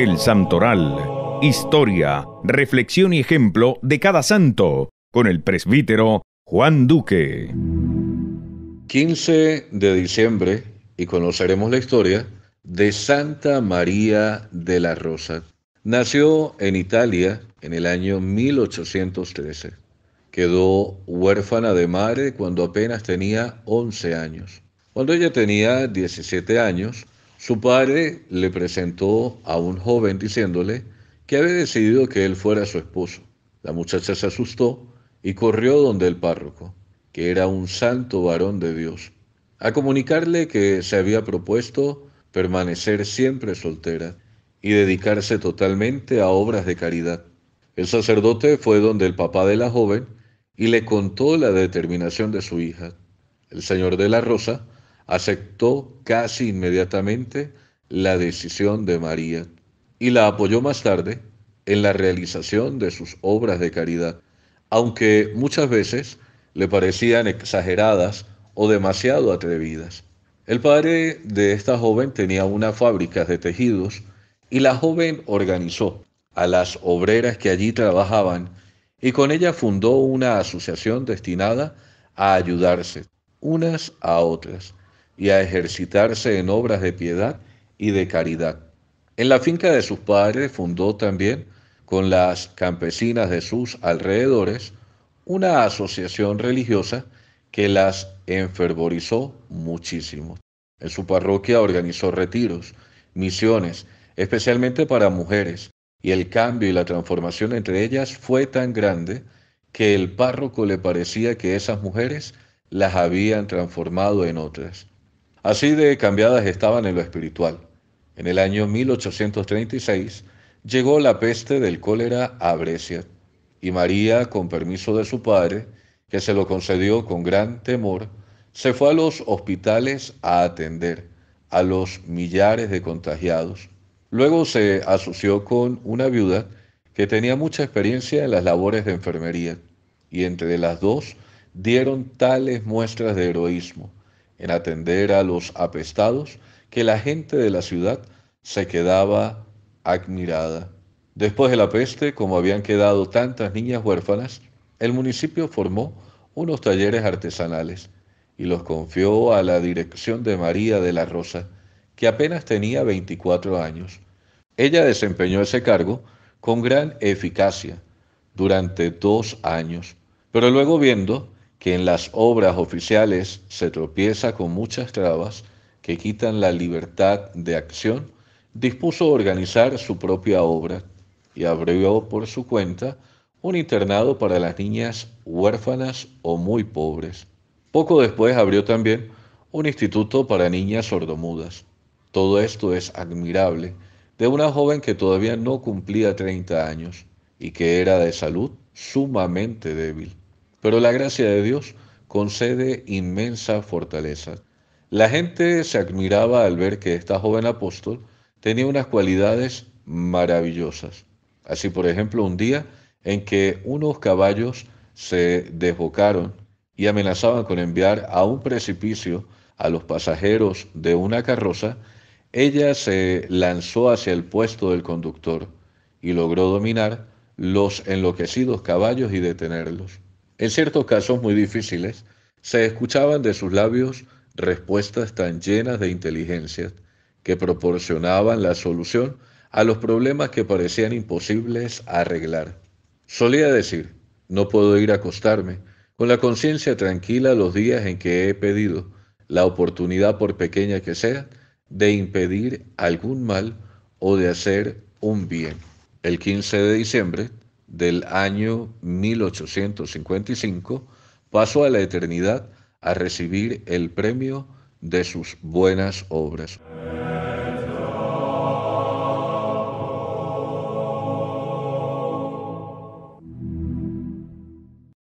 El Santoral. Historia, reflexión y ejemplo de cada santo, con el presbítero Juan Duque. 15 de diciembre, y conoceremos la historia, de Santa María de la Rosa. Nació en Italia en el año 1813. Quedó huérfana de madre cuando apenas tenía 11 años. Cuando ella tenía 17 años, su padre le presentó a un joven diciéndole que había decidido que él fuera su esposo. La muchacha se asustó y corrió donde el párroco, que era un santo varón de Dios, a comunicarle que se había propuesto permanecer siempre soltera y dedicarse totalmente a obras de caridad. El sacerdote fue donde el papá de la joven y le contó la determinación de su hija. El señor de la Rosa aceptó casi inmediatamente la decisión de María y la apoyó más tarde en la realización de sus obras de caridad, aunque muchas veces le parecían exageradas o demasiado atrevidas. El padre de esta joven tenía una fábrica de tejidos y la joven organizó a las obreras que allí trabajaban y con ella fundó una asociación destinada a ayudarse unas a otras y a ejercitarse en obras de piedad y de caridad. En la finca de sus padres fundó también, con las campesinas de sus alrededores, una asociación religiosa que las enfervorizó muchísimo. En su parroquia organizó retiros, misiones, especialmente para mujeres, y el cambio y la transformación entre ellas fue tan grande que el párroco le parecía que esas mujeres las habían transformado en otras. Así de cambiadas estaban en lo espiritual. En el año 1836 llegó la peste del cólera a Brescia y María, con permiso de su padre, que se lo concedió con gran temor, se fue a los hospitales a atender a los millares de contagiados. Luego se asoció con una viuda que tenía mucha experiencia en las labores de enfermería y entre las dos dieron tales muestras de heroísmo en atender a los apestados, que la gente de la ciudad se quedaba admirada. Después de la peste, como habían quedado tantas niñas huérfanas, el municipio formó unos talleres artesanales y los confió a la dirección de María de la Rosa, que apenas tenía 24 años. Ella desempeñó ese cargo con gran eficacia durante dos años, pero luego viendo que en las obras oficiales se tropieza con muchas trabas que quitan la libertad de acción, dispuso organizar su propia obra y abrió por su cuenta un internado para las niñas huérfanas o muy pobres. Poco después abrió también un instituto para niñas sordomudas. Todo esto es admirable de una joven que todavía no cumplía 30 años y que era de salud sumamente débil. Pero la gracia de Dios concede inmensa fortaleza. La gente se admiraba al ver que esta joven apóstol tenía unas cualidades maravillosas. Así, por ejemplo, un día en que unos caballos se desbocaron y amenazaban con enviar a un precipicio a los pasajeros de una carroza, ella se lanzó hacia el puesto del conductor y logró dominar los enloquecidos caballos y detenerlos. En ciertos casos muy difíciles, se escuchaban de sus labios respuestas tan llenas de inteligencia que proporcionaban la solución a los problemas que parecían imposibles arreglar. Solía decir, no puedo ir a acostarme con la conciencia tranquila los días en que he pedido la oportunidad, por pequeña que sea, de impedir algún mal o de hacer un bien. El 15 de diciembre del año 1855 pasó a la eternidad a recibir el premio de sus buenas obras.